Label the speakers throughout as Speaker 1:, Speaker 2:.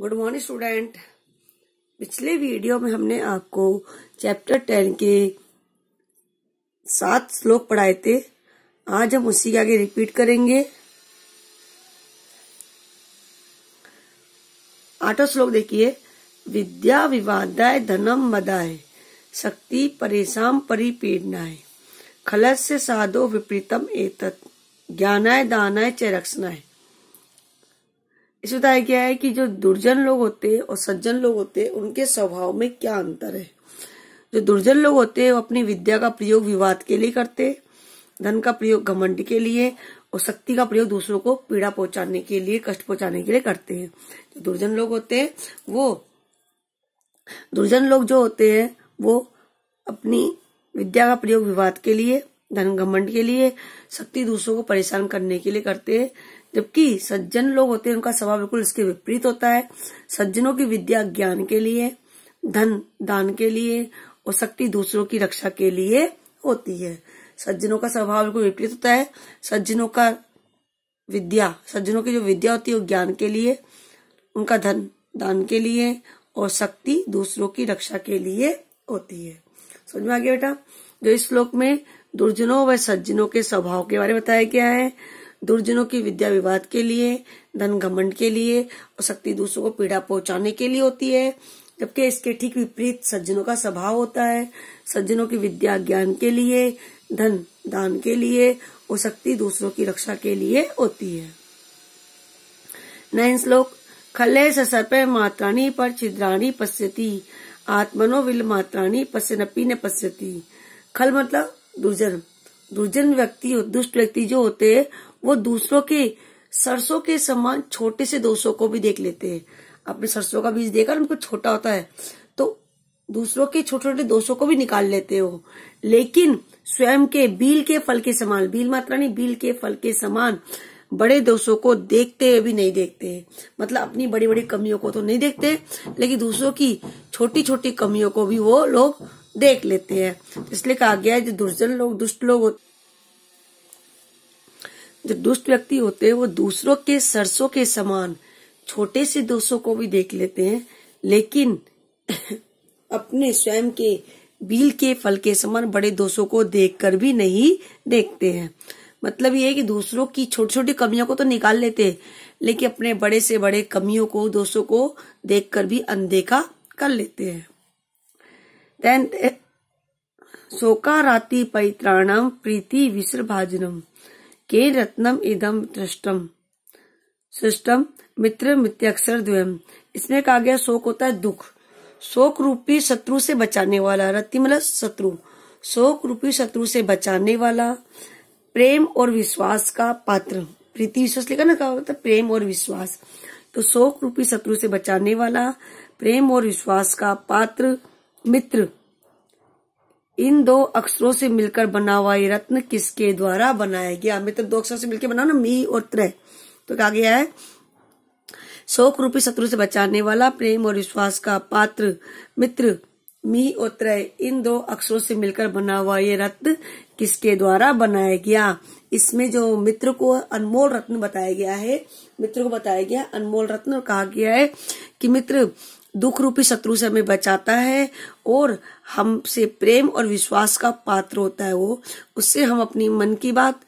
Speaker 1: good morning student पिछले video में हमने आपको चैप्टर टेन के सात श्लोक पढ़ाए थे आज हम उसी के आगे रिपीट करेंगे आठों श्लोक देखिए विद्या विवादाय धनम मदाय शक्ति परेशान परिपीडनाय खलस्य से साधो विपरीतम एतत् ज्ञानाय दानाय च रक्षणाय इसी बताया गया है कि जो दुर्जन लोग होते हैं और सज्जन लोग होते हैं उनके स्वभाव में क्या अंतर है जो दुर्जन लोग होते वो अपनी विद्या का प्रयोग विवाद के लिए करते धन का प्रयोग घमंड के लिए और शक्ति का प्रयोग दूसरों को पीड़ा पहुंचाने के लिए कष्ट पहुंचाने के लिए करते हैं जो दुर्जन लोग होते हैं वो दुर्जन लोग जो होते हैं वो अपनी विद्या का प्रयोग विवाद के लिए धन घमंड के लिए शक्ति दूसरों को परेशान करने के लिए करते हैं जबकि सज्जन लोग होते हैं उनका स्वभाव बिल्कुल इसके विपरीत होता है सज्जनों की विद्या ज्ञान के लिए धन दान के लिए और शक्ति दूसरों की रक्षा के लिए होती है सज्जनों का स्वभाव बिल्कुल विपरीत होता है सज्जनों का विद्या सज्जनों की जो विद्या होती है वो ज्ञान के लिए उनका धन दान के लिए और शक्ति दूसरों की रक्षा के लिए होती है समझ में आ गया बेटा जो इस श्लोक में दुर्जनों व सज्जनों के स्वभाव के बारे में बताया गया है दुर्जनों की विद्या विवाद के लिए धन घमंड के लिए और शक्ति दूसरों को पीड़ा पहुंचाने के लिए होती है जबकि इसके ठीक विपरीत सज्जनों का स्वभाव होता है सज्जनों की विद्या ज्ञान के लिए धन दान के लिए और शक्ति दूसरों की रक्षा के लिए होती है नयन श्लोक खले सर्प मात्राणी पर छिद्राणी पश्यती आत्मनो विल मात्राणी पश्य नपी ने पश्यती खल मतलब दुर्जन दुर्जन व्यक्ति दुष्ट व्यक्ति जो होते हैं वो दूसरों के सरसों के समान छोटे से दोषों को भी देख लेते हैं अपने सरसों का बीज देखा उनको छोटा होता है तो दूसरों के छोटे छोटे दोषों को भी निकाल लेते हो लेकिन स्वयं के बिल के फल के समान बिल मात्रा नहीं बिल के फल के समान बड़े दोषों को देखते हुए भी नहीं देखते मतलब अपनी बड़ी बड़ी कमियों को तो नहीं देखते लेकिन दूसरों की छोटी छोटी कमियों को भी वो लोग देख लेते हैं इसलिए कहा गया है जो दुर्जन लोग दुष्ट लोग जो दुष्ट व्यक्ति होते हैं वो दूसरों के सरसों के समान छोटे से दोषों को भी देख लेते हैं लेकिन अपने स्वयं के बिल के फल के समान बड़े दोषों को देखकर भी नहीं देखते हैं मतलब ये है कि दूसरों की छोटी छोटी कमियों को तो निकाल लेते हैं लेकिन अपने बड़े से बड़े कमियों को दोषों को देखकर भी अनदेखा कर लेते हैं शोका राति पैत्राणम प्रीति भाजनम के रत्नम इदम दृष्टम सृष्टम मित्र मित्र द्वयम इसमें कहा गया शोक होता है दुख शोक रूपी शत्रु से बचाने वाला रत्ती मतलब शत्रु शोक रूपी शत्रु से बचाने वाला प्रेम और विश्वास का पात्र प्रीति विश्वास लिखा ना कहा होता प्रेम और विश्वास तो शोक रूपी शत्रु से बचाने वाला प्रेम और विश्वास का पात्र मित्र इन दो अक्षरों से मिलकर बना हुआ ये रत्न किसके द्वारा बनाया गया मित्र तो दो अक्षरों से मिलकर बना ना मी और त्रय तो कहा गया है शोक रूपी शत्रु से बचाने वाला प्रेम और विश्वास का पात्र मित्र मी और त्रय इन दो अक्षरों से मिलकर बना हुआ ये रत्न किसके द्वारा बनाया गया इसमें जो मित्र को अनमोल रत्न बताया गया है मित्र को बताया गया अनमोल रत्न और कहा गया है कि मित्र दुख रूपी शत्रु से हमें बचाता है और हमसे प्रेम और विश्वास का पात्र होता है वो उससे हम अपनी मन की बात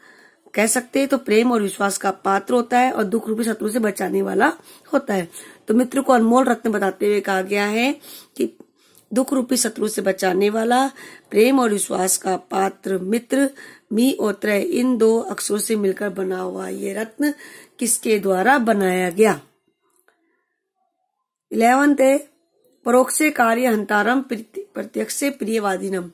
Speaker 1: कह सकते हैं तो प्रेम और विश्वास का पात्र होता है और दुख रूपी शत्रु से बचाने वाला होता है तो मित्र को अनमोल रत्न बताते हुए कहा गया है कि दुख रूपी शत्रु से बचाने वाला प्रेम और विश्वास का पात्र मित्र मी और त्रय इन दो अक्षरों से मिलकर बना हुआ ये रत्न किसके द्वारा बनाया गया इलेवंथ है परोक्ष कार्य हंतारम प्रत्यक्ष प्रियवादिनम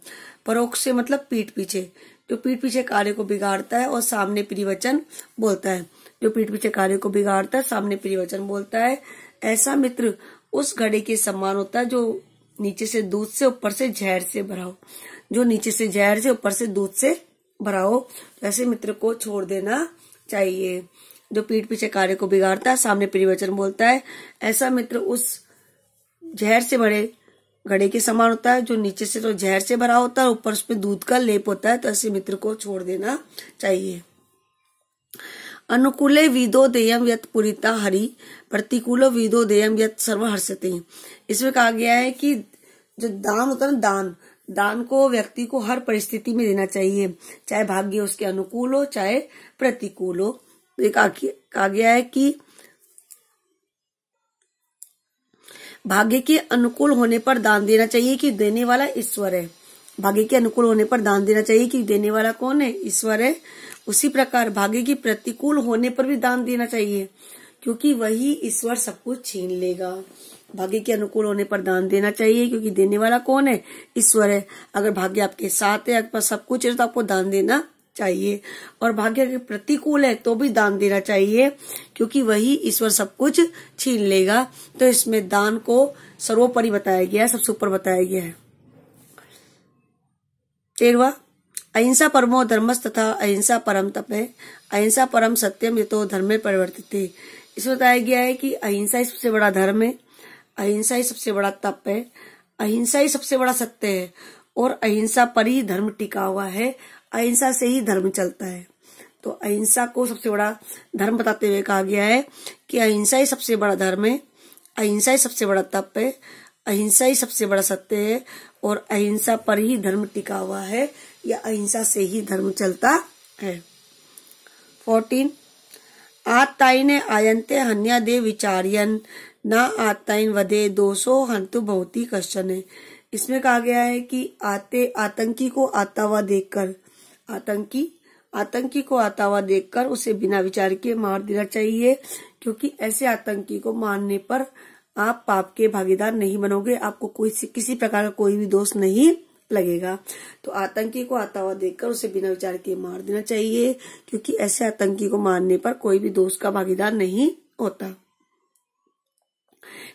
Speaker 1: परोक्ष मतलब पीठ पीछे जो पीठ पीछे कार्य को बिगाड़ता है और सामने प्रिवचन बोलता है जो पीठ पीछे कार्य को बिगाड़ता है सामने प्रियवचन बोलता है ऐसा मित्र उस घड़े के समान होता है जो नीचे से दूध से ऊपर से जहर से भरा हो जो नीचे से जहर से ऊपर से दूध से भरा हो ऐसे मित्र को छोड़ देना चाहिए जो पीठ पीछे कार्य को बिगाड़ता है सामने परिवचन बोलता है ऐसा मित्र उस जहर से भरे घड़े के समान होता है जो नीचे से तो जहर से भरा होता है ऊपर उसमें दूध का लेप होता है तो ऐसे मित्र को छोड़ देना चाहिए अनुकूले विदो देयम यत पुरीता हरि प्रतिकूलो विदो देयम यत हर्षते इसमें कहा गया है कि जो दान होता है ना दान दान को व्यक्ति को हर परिस्थिति में देना चाहिए चाहे भाग्य उसके अनुकूल हो चाहे प्रतिकूल हो ये कहा गया है कि भाग्य के अनुकूल होने पर दान देना चाहिए कि देने वाला ईश्वर है भाग्य के अनुकूल होने पर दान देना चाहिए कि देने वाला कौन है ईश्वर है उसी प्रकार भाग्य के प्रतिकूल होने पर भी दान देना चाहिए क्योंकि वही ईश्वर सब कुछ छीन लेगा भाग्य के अनुकूल होने पर दान देना चाहिए क्योंकि देने वाला कौन है ईश्वर है अगर भाग्य आपके साथ है आपके पास सब कुछ है तो आपको दान देना चाहिए और भाग्य अगर प्रतिकूल है तो भी दान देना चाहिए क्योंकि वही ईश्वर सब कुछ छीन लेगा तो इसमें दान को सर्वोपरि बताया गया है सबसे ऊपर बताया गया है तेरवा अहिंसा परमो धर्मस तथा अहिंसा परम तप है अहिंसा परम सत्यम ये तो धर्म में परिवर्तित है इसमें बताया गया है कि अहिंसा ही सबसे बड़ा धर्म है अहिंसा ही सबसे बड़ा तप है अहिंसा ही सबसे बड़ा सत्य है और अहिंसा पर ही धर्म टिका हुआ है अहिंसा से ही धर्म चलता है तो अहिंसा को सबसे बड़ा धर्म बताते हुए कहा गया है कि अहिंसा ही सबसे बड़ा धर्म है अहिंसा ही सबसे बड़ा तप है अहिंसा ही सबसे बड़ा सत्य है और अहिंसा पर ही धर्म टिका हुआ है या अहिंसा से ही धर्म चलता है फोर्टीन आताइन आयंते हन्या दे विचारियन न आताइन वधे दो सो हंतु ही कश्चन है इसमें कहा गया है कि आते आतंकी को आता हुआ देखकर आतंकी आतंकी को आता हुआ देखकर उसे बिना विचार के मार देना चाहिए क्योंकि ऐसे आतंकी को मारने पर आप पाप के भागीदार नहीं बनोगे आपको कोई किसी प्रकार का कोई भी दोष नहीं लगेगा तो आतंकी को आता हुआ देखकर उसे बिना विचार के मार देना चाहिए क्योंकि ऐसे आतंकी को मारने पर कोई भी दोष का भागीदार नहीं होता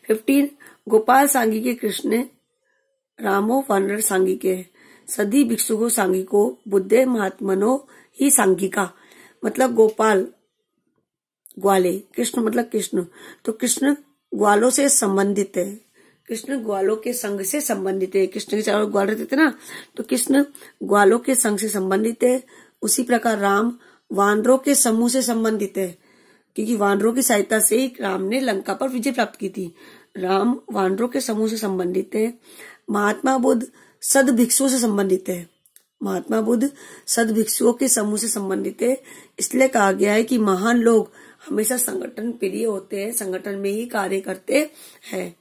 Speaker 1: फिफ्टीन गोपाल सांगी के कृष्ण रामो वानर सांगी के है सदी भिक्षुको सांगिको बुद्धे महात्मनो ही सांगिका मतलब गोपाल ग्वाले कृष्ण मतलब कृष्ण तो कृष्ण ग्वालों से संबंधित है कृष्ण ग्वालों के संघ से संबंधित है कृष्ण के चारों ग्वाल रहते थे ना तो कृष्ण ग्वालों के संघ से संबंधित है उसी प्रकार राम वानरों के समूह से संबंधित है क्योंकि वानरों की सहायता से ही राम ने लंका पर विजय प्राप्त की थी राम वानरों के समूह से संबंधित है महात्मा बुद्ध सदभिक्षुओं से संबंधित है महात्मा बुद्ध सदभिक्षुओं के समूह से संबंधित है इसलिए कहा गया है कि महान लोग हमेशा संगठन प्रिय होते हैं संगठन में ही कार्य करते हैं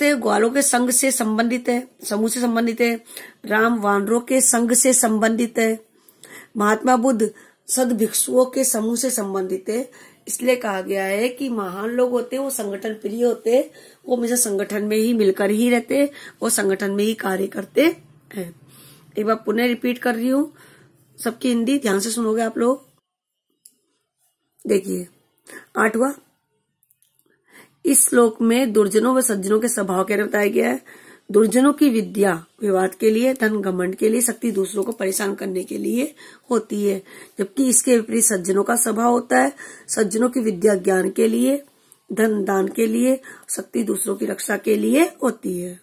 Speaker 1: थे ग्वालों के संघ से संबंधित है समूह से संबंधित है राम वानरों के संघ से संबंधित है महात्मा बुद्ध सदभिक्षुओं के समूह से संबंधित है इसलिए कहा गया है कि महान लोग होते वो संगठन प्रिय होते वो हमेशा संगठन में ही मिलकर ही रहते वो संगठन में ही कार्य करते हैं एक बार पुनः रिपीट कर रही हूँ सबकी हिंदी ध्यान से सुनोगे आप लोग देखिए आठवा इस श्लोक में दुर्जनों व सज्जनों के स्वभाव के बताया गया है दुर्जनों की विद्या विवाद के लिए धन घमंड के लिए शक्ति दूसरों को परेशान करने के लिए होती है जबकि इसके विपरीत सज्जनों का स्वभाव होता है सज्जनों की विद्या ज्ञान के लिए धन दान के लिए शक्ति दूसरों की रक्षा के लिए होती है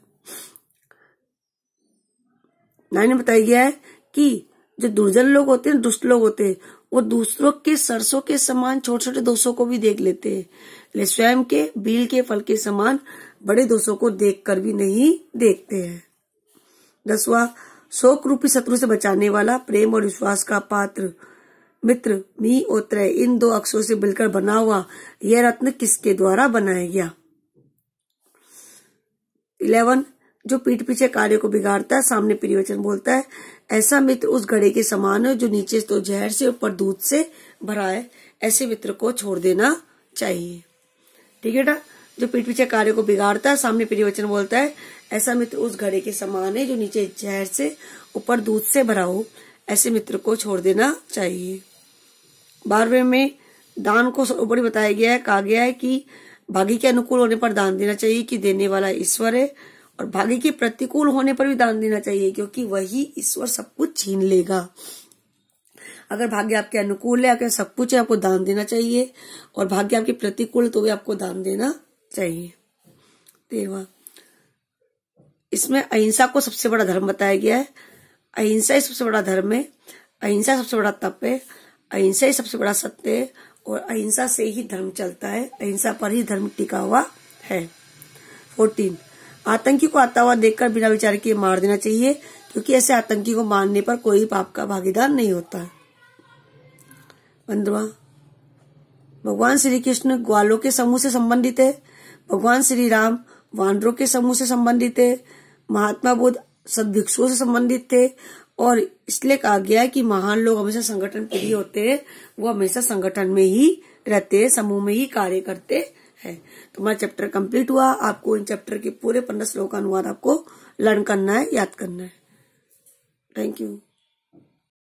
Speaker 1: नाइन बताया गया है कि जो दुर्जन लोग होते हैं दुष्ट लोग होते हैं वो दूसरों के सरसों के समान छोटे छोटे दोषों को भी देख लेते हैं ले स्वयं के बील के फल के समान बड़े दोषों को देखकर भी नहीं देखते हैं दसवा शोक रूपी शत्रु से बचाने वाला प्रेम और विश्वास का पात्र मित्र मी और त्रय इन दो अक्षरों से मिलकर बना हुआ यह रत्न किसके द्वारा बनाया गया इलेवन जो पीठ पीछे कार्य को बिगाड़ता है सामने प्रियवचन बोलता है ऐसा मित्र उस घड़े के समान है जो नीचे तो जहर से ऊपर दूध से भरा है ऐसे मित्र को छोड़ देना चाहिए ठीक है ना जो पीठ पीछे कार्य को बिगाड़ता है सामने परिवचन बोलता है ऐसा मित्र उस घड़े के समान है जो नीचे जहर से ऊपर दूध से भरा हो ऐसे मित्र को छोड़ देना चाहिए बारहवे में दान को ऊपर बताया गया है कहा गया है कि भागी के अनुकूल होने पर दान देना चाहिए कि देने वाला ईश्वर है और भाग्य के प्रतिकूल होने पर भी दान देना चाहिए क्योंकि वही ईश्वर सब कुछ छीन लेगा अगर भाग्य आपके अनुकूल है अगर सब कुछ है आपको दान देना चाहिए और भाग्य आपके प्रतिकूल तो भी आपको दान देना चाहिए तेरवा इसमें अहिंसा को सबसे बड़ा धर्म बताया गया है अहिंसा ही सबसे बड़ा धर्म है अहिंसा सबसे बड़ा तप है अहिंसा ही सबसे बड़ा सत्य है और अहिंसा से ही धर्म चलता है अहिंसा पर ही धर्म टिका हुआ है फोर्टीन आतंकी को आता हुआ देखकर बिना विचार के मार देना चाहिए क्योंकि ऐसे आतंकी को मारने पर कोई पाप का भागीदार नहीं होता पंद्रवा भगवान श्री कृष्ण ग्वालों के समूह से संबंधित है भगवान श्री राम वानरों के समूह से संबंधित है महात्मा बुद्ध सदभिक्षुओं से संबंधित थे और इसलिए कहा गया है कि महान लोग हमेशा संगठन प्रिय होते हैं वो हमेशा संगठन में ही रहते समूह में ही कार्य करते है तो हमारा चैप्टर कंप्लीट हुआ आपको इन चैप्टर के पूरे पंद्रह श्लोक का अनुवाद आपको लर्न करना है याद करना है थैंक यू